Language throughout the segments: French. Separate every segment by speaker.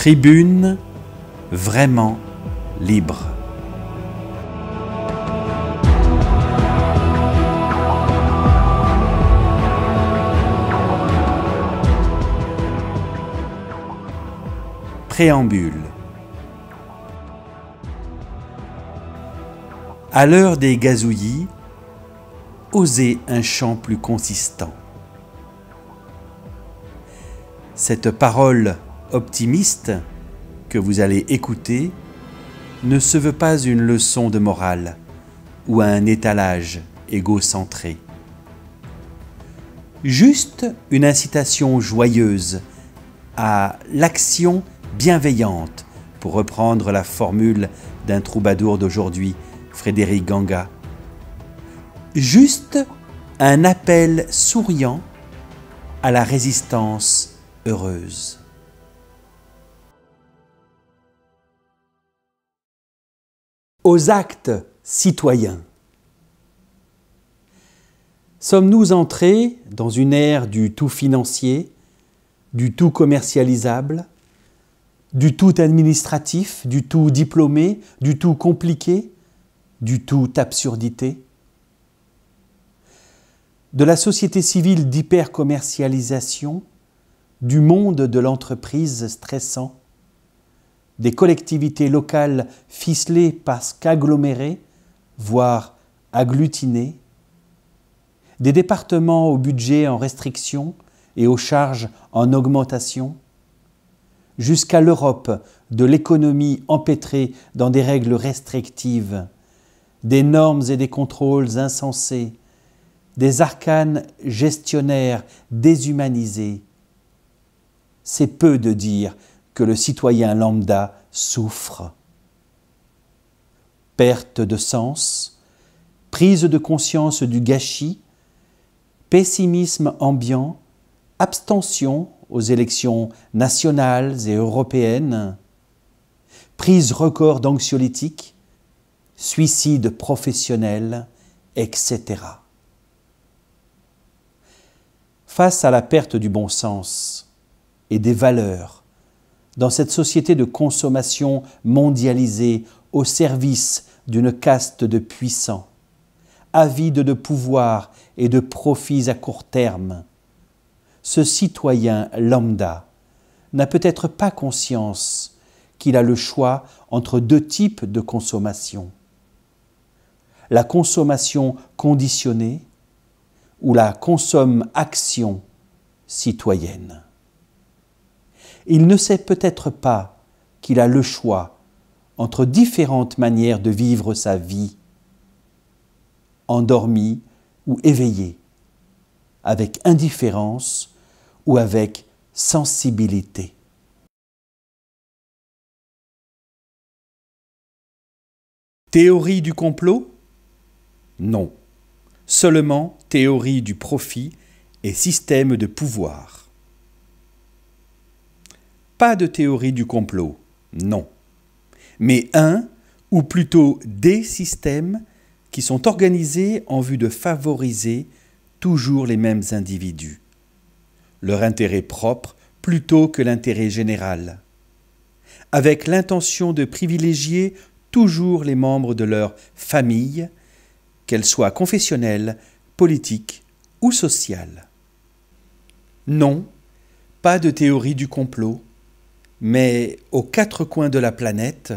Speaker 1: Tribune vraiment libre. Préambule. À l'heure des gazouillis, osez un chant plus consistant. Cette parole optimiste que vous allez écouter ne se veut pas une leçon de morale ou un étalage égocentré. Juste une incitation joyeuse à l'action bienveillante, pour reprendre la formule d'un troubadour d'aujourd'hui, Frédéric Ganga. Juste un appel souriant à la résistance heureuse. aux actes citoyens. Sommes-nous entrés dans une ère du tout financier, du tout commercialisable, du tout administratif, du tout diplômé, du tout compliqué, du tout absurdité De la société civile d'hypercommercialisation, du monde de l'entreprise stressant des collectivités locales ficelées parce qu'agglomérées, voire agglutinées, des départements au budget en restriction et aux charges en augmentation, jusqu'à l'Europe de l'économie empêtrée dans des règles restrictives, des normes et des contrôles insensés, des arcanes gestionnaires déshumanisés. C'est peu de dire que le citoyen lambda souffre. Perte de sens, prise de conscience du gâchis, pessimisme ambiant, abstention aux élections nationales et européennes, prise record d'anxiolytiques, suicide professionnel, etc. Face à la perte du bon sens et des valeurs, dans cette société de consommation mondialisée au service d'une caste de puissants, avide de pouvoir et de profits à court terme. Ce citoyen lambda n'a peut-être pas conscience qu'il a le choix entre deux types de consommation. La consommation conditionnée ou la consomme-action citoyenne. Il ne sait peut-être pas qu'il a le choix entre différentes manières de vivre sa vie, endormi ou éveillé, avec indifférence ou avec sensibilité. Théorie du complot Non. Seulement théorie du profit et système de pouvoir. Pas de théorie du complot, non. Mais un, ou plutôt des systèmes qui sont organisés en vue de favoriser toujours les mêmes individus. Leur intérêt propre plutôt que l'intérêt général. Avec l'intention de privilégier toujours les membres de leur famille, qu'elle soient confessionnelles, politique ou sociales. Non, pas de théorie du complot, mais aux quatre coins de la planète,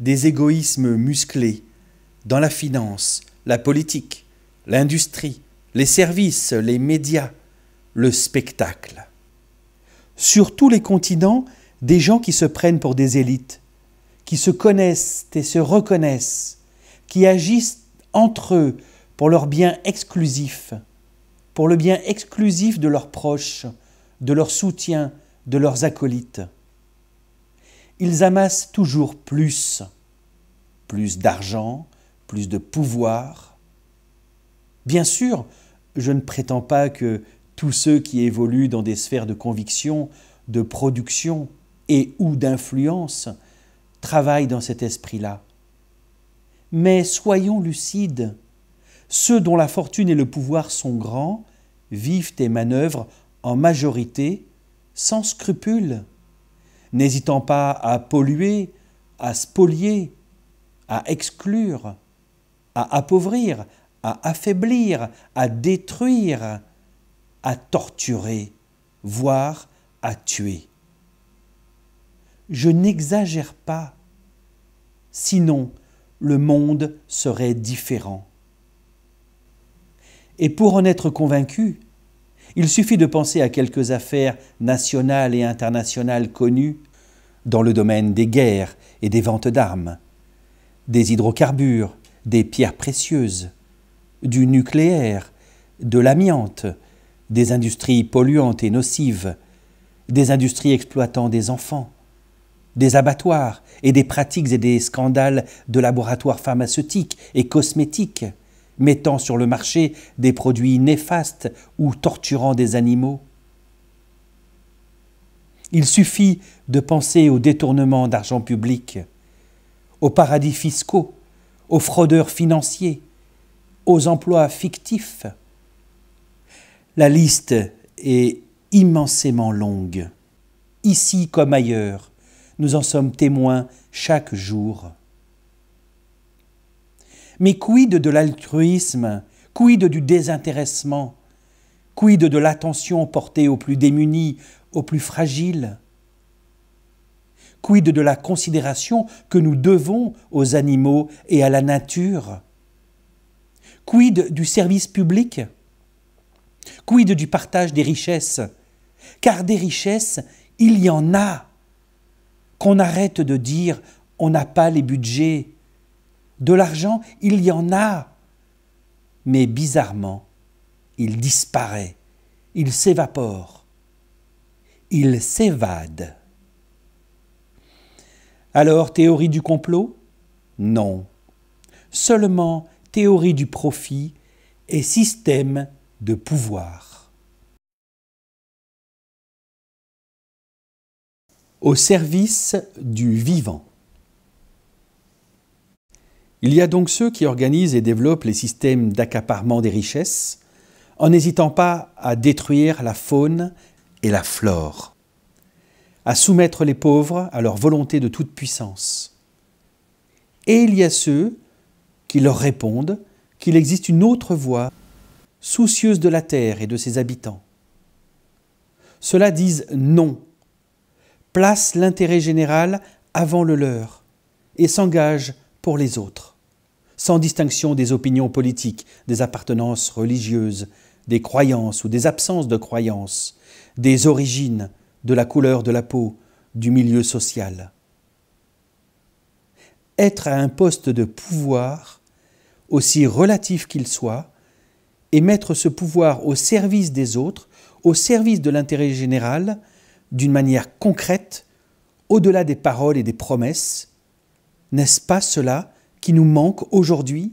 Speaker 1: des égoïsmes musclés dans la finance, la politique, l'industrie, les services, les médias, le spectacle. Sur tous les continents, des gens qui se prennent pour des élites, qui se connaissent et se reconnaissent, qui agissent entre eux pour leur bien exclusif, pour le bien exclusif de leurs proches, de leurs soutiens, de leurs acolytes ils amassent toujours plus, plus d'argent, plus de pouvoir. Bien sûr, je ne prétends pas que tous ceux qui évoluent dans des sphères de conviction, de production et ou d'influence travaillent dans cet esprit-là. Mais soyons lucides. Ceux dont la fortune et le pouvoir sont grands vivent et manœuvrent en majorité sans scrupules n'hésitant pas à polluer, à spolier, à exclure, à appauvrir, à affaiblir, à détruire, à torturer, voire à tuer. Je n'exagère pas, sinon le monde serait différent. Et pour en être convaincu, il suffit de penser à quelques affaires nationales et internationales connues dans le domaine des guerres et des ventes d'armes, des hydrocarbures, des pierres précieuses, du nucléaire, de l'amiante, des industries polluantes et nocives, des industries exploitant des enfants, des abattoirs et des pratiques et des scandales de laboratoires pharmaceutiques et cosmétiques, mettant sur le marché des produits néfastes ou torturant des animaux. Il suffit de penser au détournement d'argent public, aux paradis fiscaux, aux fraudeurs financiers, aux emplois fictifs. La liste est immensément longue. Ici comme ailleurs, nous en sommes témoins chaque jour. Mais quid de l'altruisme Quid du désintéressement Quid de l'attention portée aux plus démunis, aux plus fragiles Quid de la considération que nous devons aux animaux et à la nature Quid du service public Quid du partage des richesses Car des richesses, il y en a. Qu'on arrête de dire on n'a pas les budgets, de l'argent, il y en a. Mais bizarrement, il disparaît, il s'évapore, il s'évade. Alors, théorie du complot Non. Seulement théorie du profit et système de pouvoir. Au service du vivant. Il y a donc ceux qui organisent et développent les systèmes d'accaparement des richesses, en n'hésitant pas à détruire la faune et la flore, à soumettre les pauvres à leur volonté de toute puissance. Et il y a ceux qui leur répondent qu'il existe une autre voie, soucieuse de la terre et de ses habitants. Ceux-là disent non, placent l'intérêt général avant le leur et s'engagent pour les autres sans distinction des opinions politiques, des appartenances religieuses, des croyances ou des absences de croyances, des origines, de la couleur de la peau, du milieu social. Être à un poste de pouvoir, aussi relatif qu'il soit, et mettre ce pouvoir au service des autres, au service de l'intérêt général, d'une manière concrète, au-delà des paroles et des promesses, n'est-ce pas cela qui nous manque aujourd'hui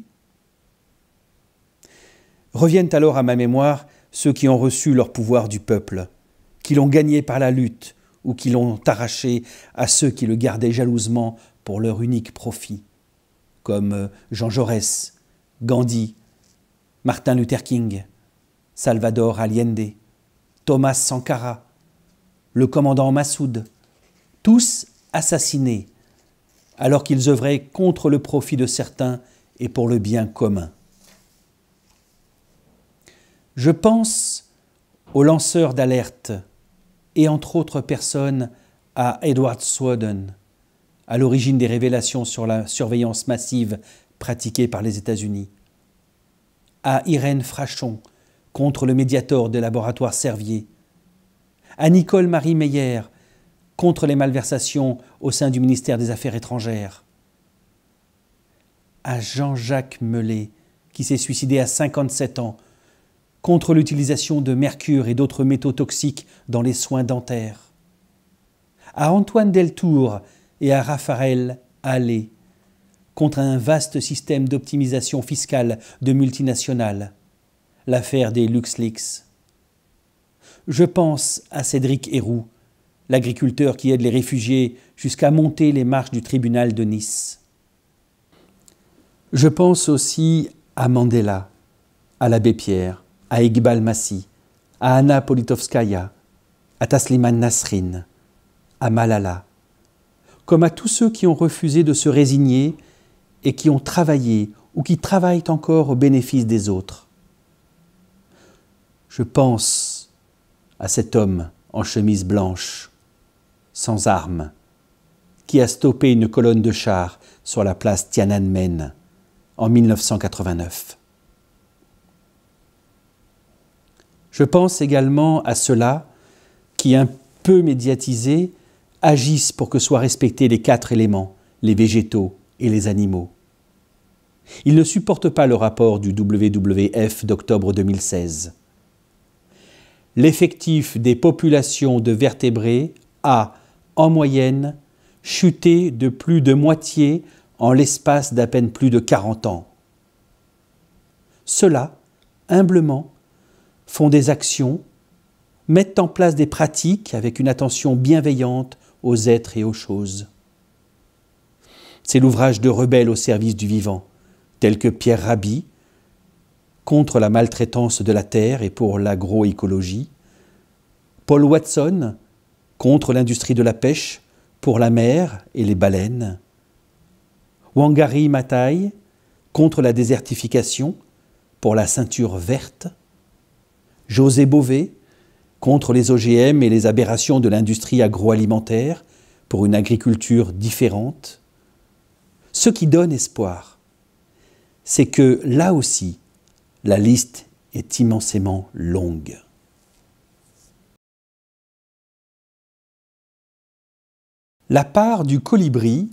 Speaker 1: Reviennent alors à ma mémoire ceux qui ont reçu leur pouvoir du peuple, qui l'ont gagné par la lutte ou qui l'ont arraché à ceux qui le gardaient jalousement pour leur unique profit, comme euh, Jean Jaurès, Gandhi, Martin Luther King, Salvador Allende, Thomas Sankara, le commandant Massoud, tous assassinés alors qu'ils œuvraient contre le profit de certains et pour le bien commun. Je pense aux lanceurs d'alerte et entre autres personnes à Edward Snowden, à l'origine des révélations sur la surveillance massive pratiquée par les États-Unis, à Irène Frachon contre le médiator des laboratoires Servier, à Nicole-Marie Meyer contre les malversations au sein du ministère des Affaires étrangères, à Jean-Jacques Melet, qui s'est suicidé à 57 ans, contre l'utilisation de mercure et d'autres métaux toxiques dans les soins dentaires, à Antoine Deltour et à Raphaël Allais, contre un vaste système d'optimisation fiscale de multinationales, l'affaire des LuxLeaks. Je pense à Cédric Héroux, l'agriculteur qui aide les réfugiés, jusqu'à monter les marches du tribunal de Nice. Je pense aussi à Mandela, à l'abbé Pierre, à Iqbal Massi, à Anna Politovskaya, à Tasliman Nasrin, à Malala, comme à tous ceux qui ont refusé de se résigner et qui ont travaillé ou qui travaillent encore au bénéfice des autres. Je pense à cet homme en chemise blanche, sans armes, qui a stoppé une colonne de chars sur la place Tiananmen en 1989. Je pense également à ceux-là qui, un peu médiatisés, agissent pour que soient respectés les quatre éléments, les végétaux et les animaux. Ils ne supportent pas le rapport du WWF d'octobre 2016. L'effectif des populations de vertébrés a, en moyenne, chuté de plus de moitié en l'espace d'à peine plus de 40 ans. Ceux-là, humblement, font des actions, mettent en place des pratiques avec une attention bienveillante aux êtres et aux choses. C'est l'ouvrage de rebelles au service du vivant, tels que Pierre Rabhi, contre la maltraitance de la terre et pour l'agroécologie, Paul Watson, contre l'industrie de la pêche, pour la mer et les baleines. Wangari Matai, contre la désertification, pour la ceinture verte. José Bové, contre les OGM et les aberrations de l'industrie agroalimentaire, pour une agriculture différente. Ce qui donne espoir, c'est que là aussi, la liste est immensément longue. La part du colibri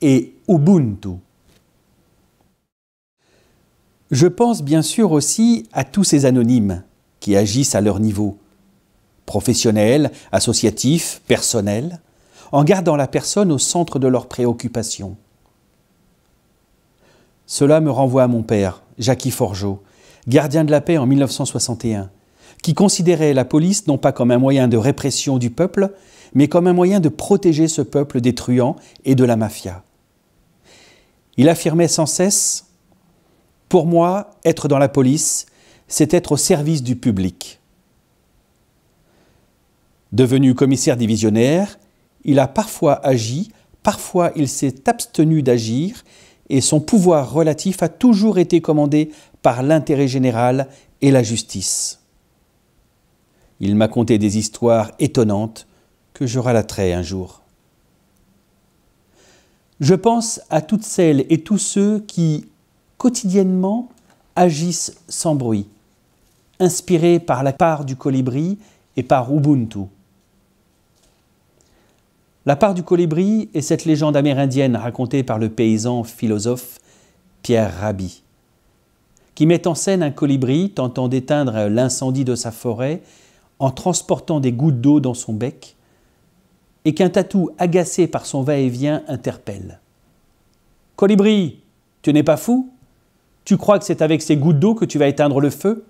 Speaker 1: est Ubuntu. Je pense bien sûr aussi à tous ces anonymes qui agissent à leur niveau, professionnels, associatifs, personnels, en gardant la personne au centre de leurs préoccupations. Cela me renvoie à mon père, Jackie Forgeot, gardien de la paix en 1961, qui considérait la police non pas comme un moyen de répression du peuple, mais comme un moyen de protéger ce peuple des truands et de la mafia. Il affirmait sans cesse Pour moi, être dans la police, c'est être au service du public. Devenu commissaire divisionnaire, il a parfois agi, parfois il s'est abstenu d'agir, et son pouvoir relatif a toujours été commandé par l'intérêt général et la justice. Il m'a conté des histoires étonnantes que je relaterai un jour. Je pense à toutes celles et tous ceux qui, quotidiennement, agissent sans bruit, inspirés par la part du colibri et par Ubuntu. La part du colibri est cette légende amérindienne racontée par le paysan philosophe Pierre Rabhi, qui met en scène un colibri tentant d'éteindre l'incendie de sa forêt en transportant des gouttes d'eau dans son bec et qu'un tatou agacé par son va-et-vient interpelle. Colibri, tu n'es pas fou Tu crois que c'est avec ces gouttes d'eau que tu vas éteindre le feu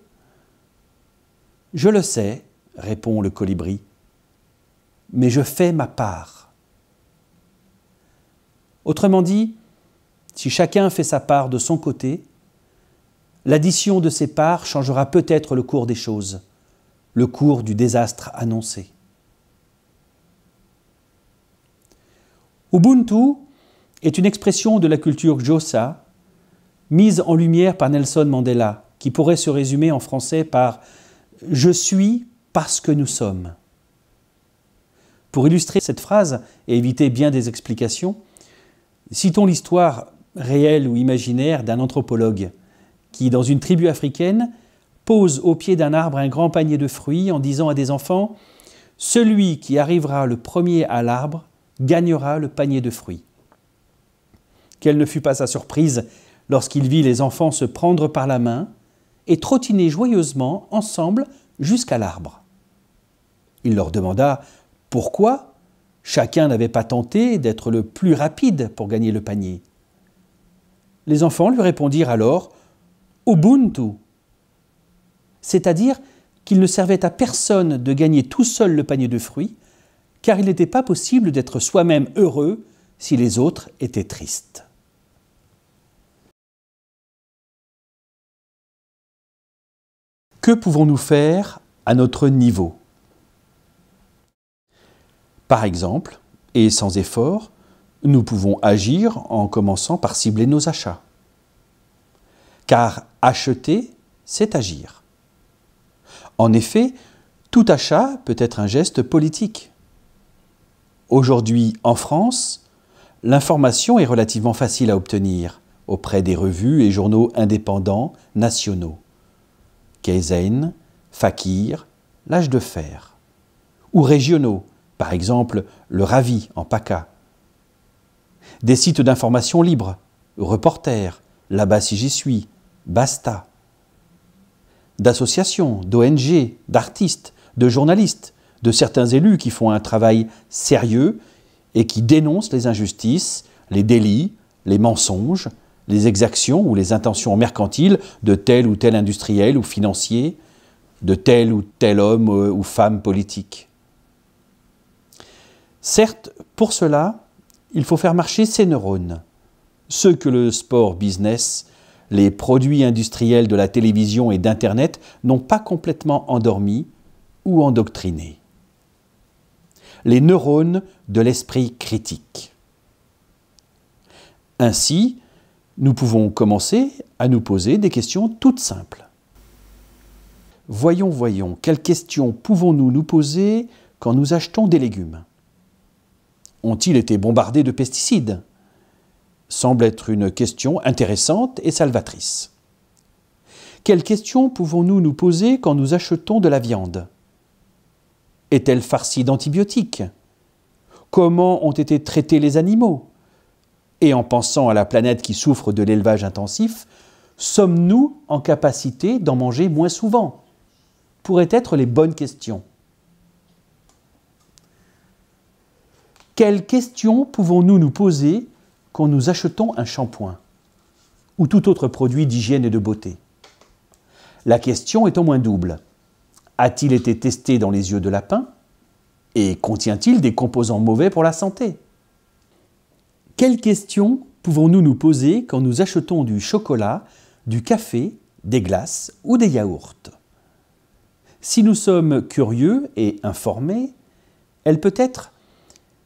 Speaker 1: Je le sais, répond le colibri, mais je fais ma part. Autrement dit, si chacun fait sa part de son côté, l'addition de ses parts changera peut-être le cours des choses, le cours du désastre annoncé. Ubuntu est une expression de la culture Josa, mise en lumière par Nelson Mandela, qui pourrait se résumer en français par Je suis parce que nous sommes. Pour illustrer cette phrase et éviter bien des explications, citons l'histoire réelle ou imaginaire d'un anthropologue qui, dans une tribu africaine, pose au pied d'un arbre un grand panier de fruits en disant à des enfants Celui qui arrivera le premier à l'arbre gagnera le panier de fruits. Quelle ne fut pas sa surprise lorsqu'il vit les enfants se prendre par la main et trottiner joyeusement ensemble jusqu'à l'arbre. Il leur demanda pourquoi chacun n'avait pas tenté d'être le plus rapide pour gagner le panier. Les enfants lui répondirent alors Ubuntu, c'est-à-dire qu'il ne servait à personne de gagner tout seul le panier de fruits, car il n'était pas possible d'être soi-même heureux si les autres étaient tristes. Que pouvons-nous faire à notre niveau Par exemple, et sans effort, nous pouvons agir en commençant par cibler nos achats. Car acheter, c'est agir. En effet, tout achat peut être un geste politique. Aujourd'hui, en France, l'information est relativement facile à obtenir auprès des revues et journaux indépendants nationaux. Keizen, Fakir, L'âge de fer. Ou régionaux, par exemple le Ravi en PACA. Des sites d'information libres, Reporter, Là-bas si j'y suis, Basta. D'associations, d'ONG, d'artistes, de journalistes, de certains élus qui font un travail sérieux et qui dénoncent les injustices, les délits, les mensonges, les exactions ou les intentions mercantiles de tel ou tel industriel ou financier, de tel ou tel homme euh, ou femme politique. Certes, pour cela, il faut faire marcher ces neurones, ceux que le sport business, les produits industriels de la télévision et d'Internet n'ont pas complètement endormis ou endoctrinés les neurones de l'esprit critique. Ainsi, nous pouvons commencer à nous poser des questions toutes simples. Voyons, voyons, quelles questions pouvons-nous nous poser quand nous achetons des légumes Ont-ils été bombardés de pesticides Semble être une question intéressante et salvatrice. Quelles questions pouvons-nous nous poser quand nous achetons de la viande est-elle farcie d'antibiotiques Comment ont été traités les animaux Et en pensant à la planète qui souffre de l'élevage intensif, sommes-nous en capacité d'en manger moins souvent Pourraient être les bonnes questions. Quelles questions pouvons-nous nous poser quand nous achetons un shampoing ou tout autre produit d'hygiène et de beauté La question est au moins double a-t-il été testé dans les yeux de lapin Et contient-il des composants mauvais pour la santé Quelles questions pouvons-nous nous poser quand nous achetons du chocolat, du café, des glaces ou des yaourts Si nous sommes curieux et informés, elle peut être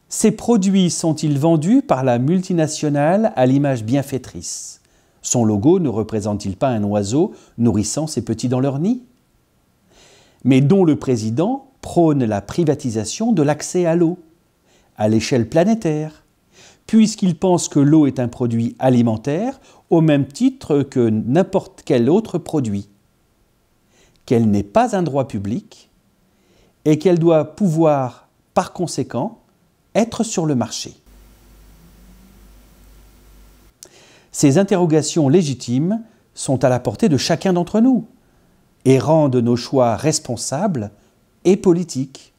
Speaker 1: Ces produits sont-ils vendus par la multinationale à l'image bienfaitrice Son logo ne représente-t-il pas un oiseau nourrissant ses petits dans leur nid mais dont le président prône la privatisation de l'accès à l'eau, à l'échelle planétaire, puisqu'il pense que l'eau est un produit alimentaire au même titre que n'importe quel autre produit, qu'elle n'est pas un droit public et qu'elle doit pouvoir, par conséquent, être sur le marché. Ces interrogations légitimes sont à la portée de chacun d'entre nous et rendent nos choix responsables et politiques.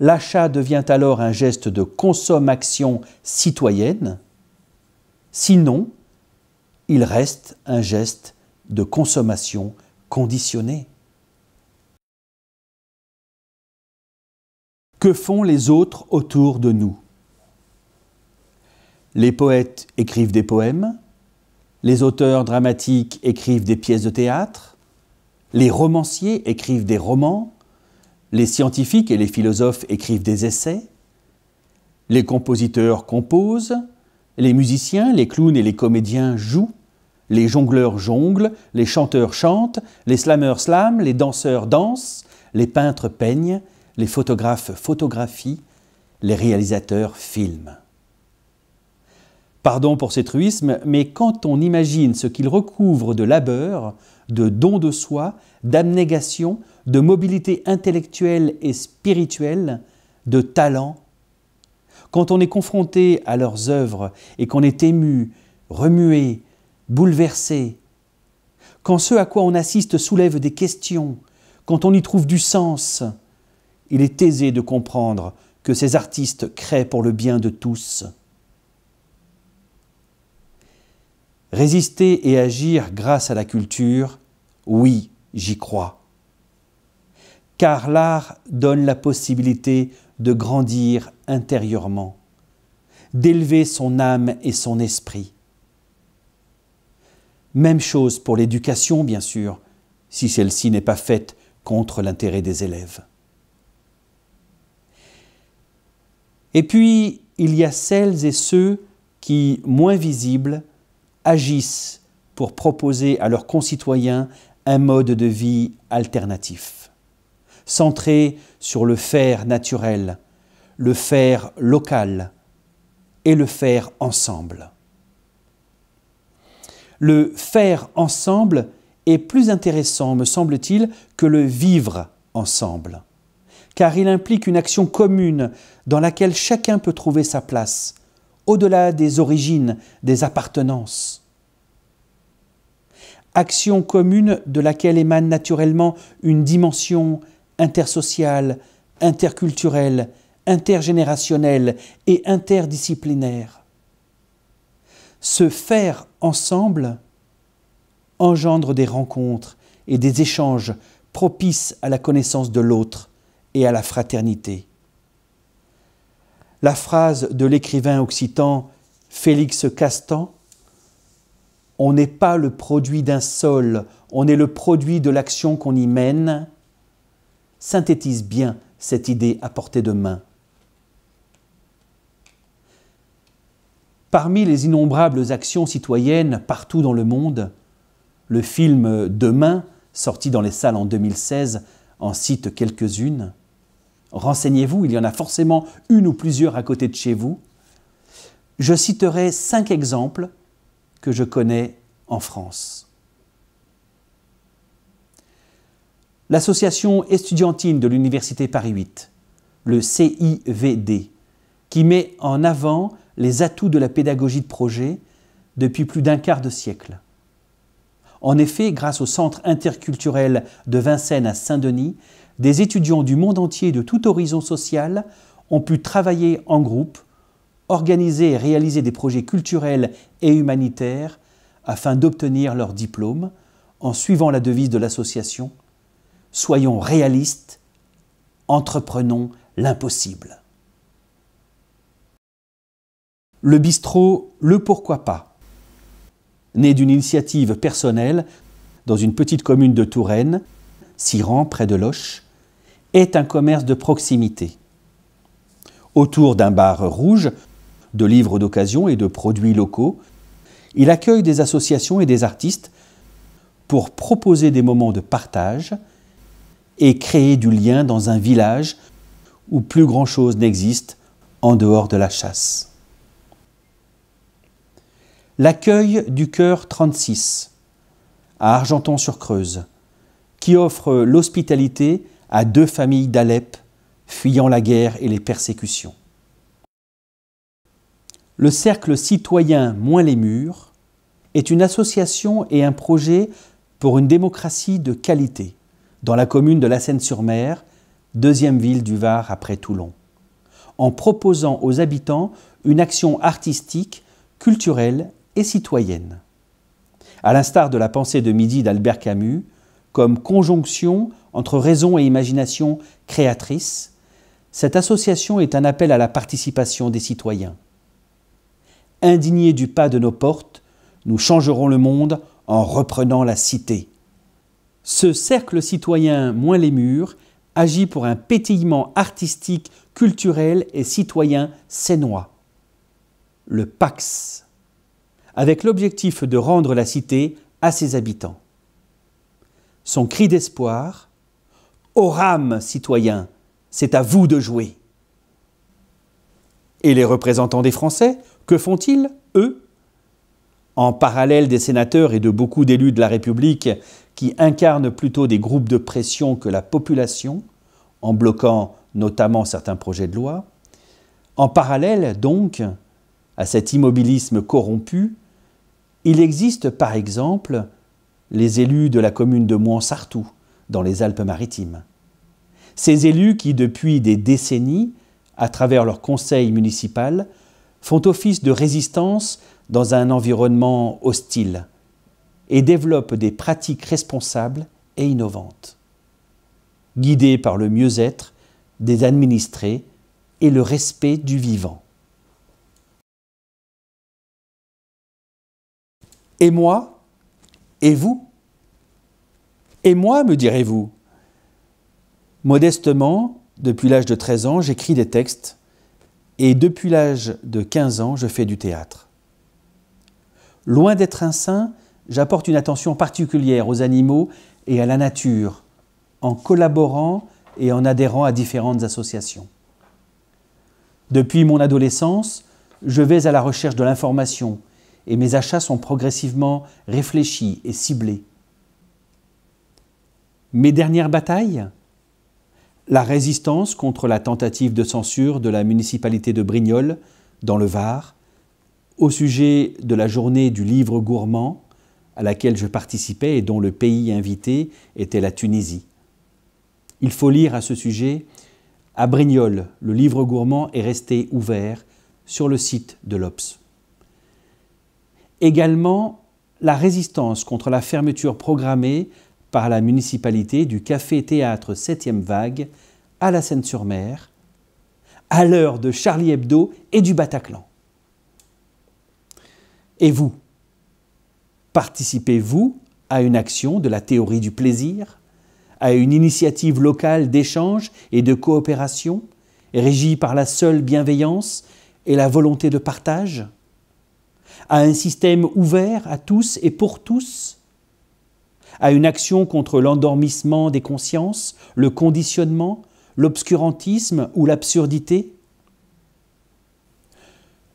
Speaker 1: L'achat devient alors un geste de consommation citoyenne, sinon il reste un geste de consommation conditionnée. Que font les autres autour de nous Les poètes écrivent des poèmes, les auteurs dramatiques écrivent des pièces de théâtre, les romanciers écrivent des romans, les scientifiques et les philosophes écrivent des essais, les compositeurs composent, les musiciens, les clowns et les comédiens jouent, les jongleurs jonglent, les chanteurs chantent, les slameurs slament, les danseurs dansent, les peintres peignent, les photographes photographient, les réalisateurs filment. Pardon pour ces truismes, mais quand on imagine ce qu'ils recouvrent de labeur, de don de soi, d'abnégation, de mobilité intellectuelle et spirituelle, de talent. Quand on est confronté à leurs œuvres et qu'on est ému, remué, bouleversé, quand ce à quoi on assiste soulève des questions, quand on y trouve du sens, il est aisé de comprendre que ces artistes créent pour le bien de tous. Résister et agir grâce à la culture, oui, j'y crois. Car l'art donne la possibilité de grandir intérieurement, d'élever son âme et son esprit. Même chose pour l'éducation, bien sûr, si celle-ci n'est pas faite contre l'intérêt des élèves. Et puis, il y a celles et ceux qui, moins visibles, agissent pour proposer à leurs concitoyens un mode de vie alternatif, centré sur le faire naturel, le faire local et le faire ensemble. Le faire ensemble est plus intéressant, me semble-t-il, que le vivre ensemble, car il implique une action commune dans laquelle chacun peut trouver sa place, au-delà des origines, des appartenances. Action commune de laquelle émane naturellement une dimension intersociale, interculturelle, intergénérationnelle et interdisciplinaire. Se faire ensemble engendre des rencontres et des échanges propices à la connaissance de l'autre et à la fraternité la phrase de l'écrivain occitan Félix Castan On n'est pas le produit d'un sol, on est le produit de l'action qu'on y mène synthétise bien cette idée à portée de main. Parmi les innombrables actions citoyennes partout dans le monde, le film Demain, sorti dans les salles en 2016, en cite quelques-unes. Renseignez-vous, il y en a forcément une ou plusieurs à côté de chez vous. Je citerai cinq exemples que je connais en France. L'association estudiantine de l'Université Paris 8, le CIVD, qui met en avant les atouts de la pédagogie de projet depuis plus d'un quart de siècle. En effet, grâce au centre interculturel de Vincennes à Saint-Denis, des étudiants du monde entier de tout horizon social ont pu travailler en groupe, organiser et réaliser des projets culturels et humanitaires afin d'obtenir leur diplôme en suivant la devise de l'association Soyons réalistes, entreprenons l'impossible. Le bistrot Le Pourquoi pas né d'une initiative personnelle dans une petite commune de Touraine, Siran, près de Loche, est un commerce de proximité. Autour d'un bar rouge, de livres d'occasion et de produits locaux, il accueille des associations et des artistes pour proposer des moments de partage et créer du lien dans un village où plus grand-chose n'existe en dehors de la chasse l'accueil du cœur 36 à Argenton-sur-Creuse, qui offre l'hospitalité à deux familles d'Alep fuyant la guerre et les persécutions. Le Cercle citoyen moins les murs est une association et un projet pour une démocratie de qualité dans la commune de La Seine-sur-Mer, deuxième ville du Var après Toulon, en proposant aux habitants une action artistique, culturelle et citoyenne. À l'instar de la pensée de midi d'Albert Camus, comme conjonction entre raison et imagination créatrice, cette association est un appel à la participation des citoyens. Indignés du pas de nos portes, nous changerons le monde en reprenant la cité. Ce cercle citoyen moins les murs agit pour un pétillement artistique, culturel et citoyen sénois. Le Pax avec l'objectif de rendre la cité à ses habitants. Son cri d'espoir rame, citoyens, c'est à vous de jouer. Et les représentants des Français, que font-ils, eux En parallèle des sénateurs et de beaucoup d'élus de la République qui incarnent plutôt des groupes de pression que la population, en bloquant notamment certains projets de loi, en parallèle donc à cet immobilisme corrompu, il existe par exemple les élus de la commune de Mouansartou, dans les Alpes-Maritimes. Ces élus qui, depuis des décennies, à travers leur conseil municipal, font office de résistance dans un environnement hostile et développent des pratiques responsables et innovantes. Guidés par le mieux-être des administrés et le respect du vivant. Et moi Et vous Et moi, me direz-vous Modestement, depuis l'âge de 13 ans, j'écris des textes et depuis l'âge de 15 ans, je fais du théâtre. Loin d'être un saint, j'apporte une attention particulière aux animaux et à la nature en collaborant et en adhérant à différentes associations. Depuis mon adolescence, je vais à la recherche de l'information et mes achats sont progressivement réfléchis et ciblés. Mes dernières batailles La résistance contre la tentative de censure de la municipalité de Brignoles, dans le Var, au sujet de la journée du livre gourmand, à laquelle je participais et dont le pays invité était la Tunisie. Il faut lire à ce sujet à Brignoles, le livre gourmand est resté ouvert sur le site de l'OPS. Également, la résistance contre la fermeture programmée par la municipalité du café-théâtre 7e vague à la Seine-sur-Mer, à l'heure de Charlie Hebdo et du Bataclan. Et vous Participez-vous à une action de la théorie du plaisir, à une initiative locale d'échange et de coopération, régie par la seule bienveillance et la volonté de partage à un système ouvert à tous et pour tous, à une action contre l'endormissement des consciences, le conditionnement, l'obscurantisme ou l'absurdité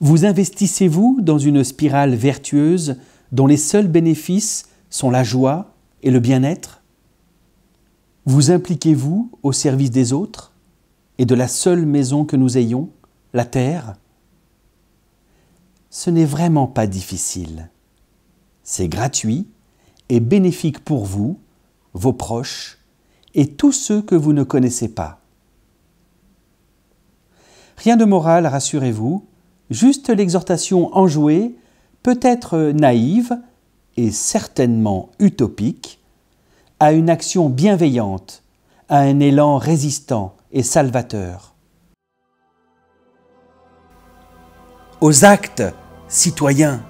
Speaker 1: Vous investissez-vous dans une spirale vertueuse dont les seuls bénéfices sont la joie et le bien-être Vous impliquez-vous au service des autres et de la seule maison que nous ayons, la terre ce n'est vraiment pas difficile. C'est gratuit et bénéfique pour vous, vos proches et tous ceux que vous ne connaissez pas. Rien de moral, rassurez-vous, juste l'exhortation enjouée, peut-être naïve et certainement utopique, à une action bienveillante, à un élan résistant et salvateur. aux actes citoyens.